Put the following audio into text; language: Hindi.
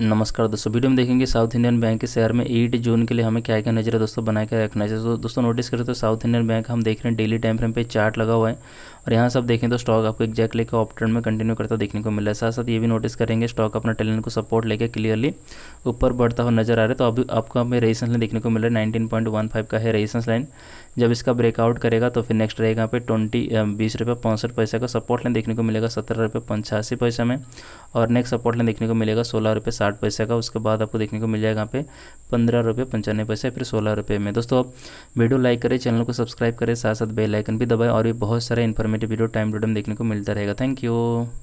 नमस्कार दोस्तों वीडियो में देखेंगे साउथ इंडियन बैंक के शेयर में एट जून के लिए हमें क्या क्या नजर है दोस्तों बनाए रखना है दोस्तों नोटिस करें तो साउथ इंडियन बैंक हम देख रहे हैं डेली टाइम फ्रेम पे चार्ट लगा हुआ है और यहाँ सब देखें तो स्टॉक आपको एक्जैक्टली लेकर ऑप्टर्न में कंटिन्यू करता देखने को मिला है साथ साथ ये भी नोटिस करेंगे स्टॉक अपना टेलेंट को सपोर्ट लेकर क्लियरली ऊपर बढ़ता हुआ नजर आ रहा है तो अभी आपको हमें रेजिस्टेंस लाइन देखने को मिल रहा है नाइनटीन पॉइंट वन फाइव का है रेजिस्टेंस लाइन जब इसका ब्रेकआउट करेगा तो फिर नेक्स्ट रहेगा यहाँ पे ट्वेंटी बीस रुपये पौंसठ पैसा का सपोर्ट लाइन देखने को मिलेगा सत्रह रुपये पंचासी पैसे में और नेक्स्ट सपोर्ट लाइन देखने को मिलेगा सोलह रुपये साठ पैसा का उसके बाद आपको देखने को मिल जाएगा यहाँ पे पंद्रह रुपये पंचानवे पैसे फिर सोलह रुपये में दोस्तों आप वीडियो लाइक करें चैनल को सब्सक्राइब करें साथ साथ बेलाइकन भी दबाएँ और भी बहुत सारे information informative video time to time देखने को मिलता रहेगा थैंक यू